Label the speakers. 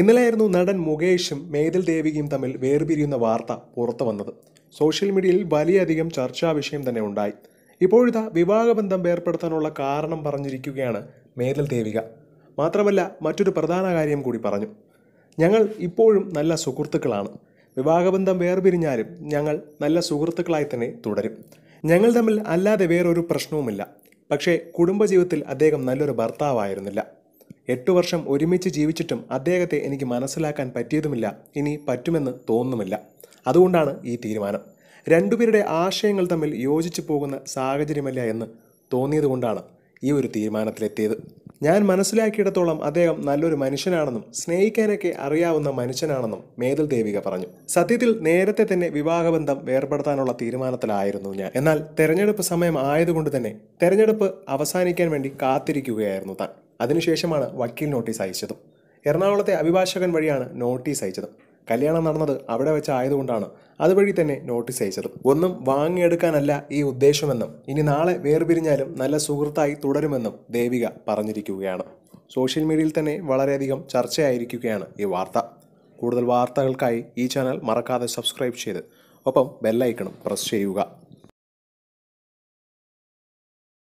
Speaker 1: ഇന്നലെയായിരുന്നു നടൻ മുകേഷും മേതൽ ദേവികയും തമ്മിൽ വേർപിരിയുന്ന വാർത്ത പുറത്തു വന്നത് സോഷ്യൽ മീഡിയയിൽ വലിയധികം ചർച്ചാ വിഷയം തന്നെ ഉണ്ടായി ഇപ്പോഴിതാ വിവാഹബന്ധം വേർപ്പെടുത്താനുള്ള കാരണം പറഞ്ഞിരിക്കുകയാണ് മേതൽ ദേവിക മാത്രമല്ല മറ്റൊരു പ്രധാന കാര്യം കൂടി പറഞ്ഞു ഞങ്ങൾ ഇപ്പോഴും നല്ല സുഹൃത്തുക്കളാണ് വിവാഹബന്ധം വേർപിരിഞ്ഞാലും ഞങ്ങൾ നല്ല സുഹൃത്തുക്കളായി തന്നെ തുടരും ഞങ്ങൾ തമ്മിൽ അല്ലാതെ വേറൊരു പ്രശ്നവുമില്ല പക്ഷേ കുടുംബജീവിതത്തിൽ അദ്ദേഹം നല്ലൊരു ഭർത്താവായിരുന്നില്ല എട്ടു വർഷം ഒരുമിച്ച് ജീവിച്ചിട്ടും അദ്ദേഹത്തെ എനിക്ക് മനസ്സിലാക്കാൻ പറ്റിയതുമില്ല ഇനി പറ്റുമെന്ന് തോന്നുന്നുമില്ല അതുകൊണ്ടാണ് ഈ തീരുമാനം രണ്ടുപേരുടെ ആശയങ്ങൾ തമ്മിൽ യോജിച്ചു പോകുന്ന സാഹചര്യമല്ല എന്ന് തോന്നിയതുകൊണ്ടാണ് ഈ ഒരു തീരുമാനത്തിലെത്തിയത് ഞാൻ മനസ്സിലാക്കിയിടത്തോളം അദ്ദേഹം നല്ലൊരു മനുഷ്യനാണെന്നും സ്നേഹിക്കാനൊക്കെ അറിയാവുന്ന മനുഷ്യനാണെന്നും മേതൽ ദേവിക പറഞ്ഞു സത്യത്തിൽ നേരത്തെ തന്നെ വിവാഹബന്ധം വേർപെടുത്താനുള്ള തീരുമാനത്തിലായിരുന്നു ഞാൻ എന്നാൽ തെരഞ്ഞെടുപ്പ് സമയം ആയതുകൊണ്ട് തന്നെ തെരഞ്ഞെടുപ്പ് അവസാനിക്കാൻ വേണ്ടി കാത്തിരിക്കുകയായിരുന്നു താൻ അതിനുശേഷമാണ് വക്കീൽ നോട്ടീസ് അയച്ചതും എറണാകുളത്തെ അഭിഭാഷകൻ വഴിയാണ് നോട്ടീസ് അയച്ചതും കല്യാണം നടന്നത് അവിടെ വെച്ചായതുകൊണ്ടാണ് അതുവഴി തന്നെ നോട്ടീസ് അയച്ചതും ഒന്നും വാങ്ങിയെടുക്കാനല്ല ഈ ഉദ്ദേശമെന്നും ഇനി നാളെ വേർപിരിഞ്ഞാലും നല്ല സുഹൃത്തായി തുടരുമെന്നും ദേവിക പറഞ്ഞിരിക്കുകയാണ് സോഷ്യൽ മീഡിയയിൽ തന്നെ വളരെയധികം ചർച്ചയായിരിക്കുകയാണ് ഈ വാർത്ത കൂടുതൽ വാർത്തകൾക്കായി ഈ ചാനൽ മറക്കാതെ സബ്സ്ക്രൈബ് ചെയ്ത് ഒപ്പം ബെല്ലൈക്കണും പ്രസ് ചെയ്യുക